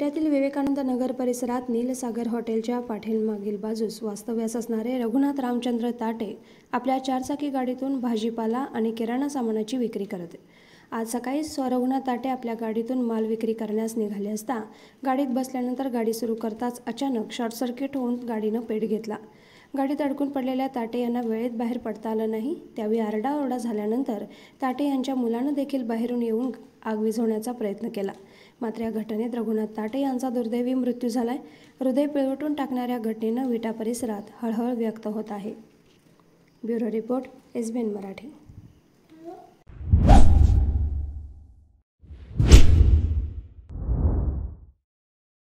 पेट्यातील विवेकानंद नगर परिसरात नीलसागर हॉटेलच्या मागील बाजूस वास्तव्यास असणारे रघुनाथ रामचंद्र ताटे आपल्या चारचाकी गाडीतून भाजीपाला आणि किराणा सामानाची विक्री करत आज सकाळी स्वरघुनाथ ताटे आपल्या गाडीतून माल विक्री करण्यास निघाले असता गाडीत बसल्यानंतर गाडी सुरू करताच अचानक शॉर्ट सर्किट होऊन गाडीनं पेट घेतला गाडीत अडकून पडलेल्या ताटे यांना वेळेत बाहेर पडता आलं नाही त्यावेळी आरडाओरडा झाल्यानंतर ताटे यांच्या मुलानं देखील बाहेरून येऊन आग विझवण्याचा प्रयत्न केला मात्र या घटनेत रघुनाथ ताटे यांचा दुर्दैवी मृत्यू झालाय हृदय पिळवटून टाकणाऱ्या घटनेनं विटा परिसरात हळहळ व्यक्त होत आहे ब्युरो रिपोर्ट एसबीएन मराठी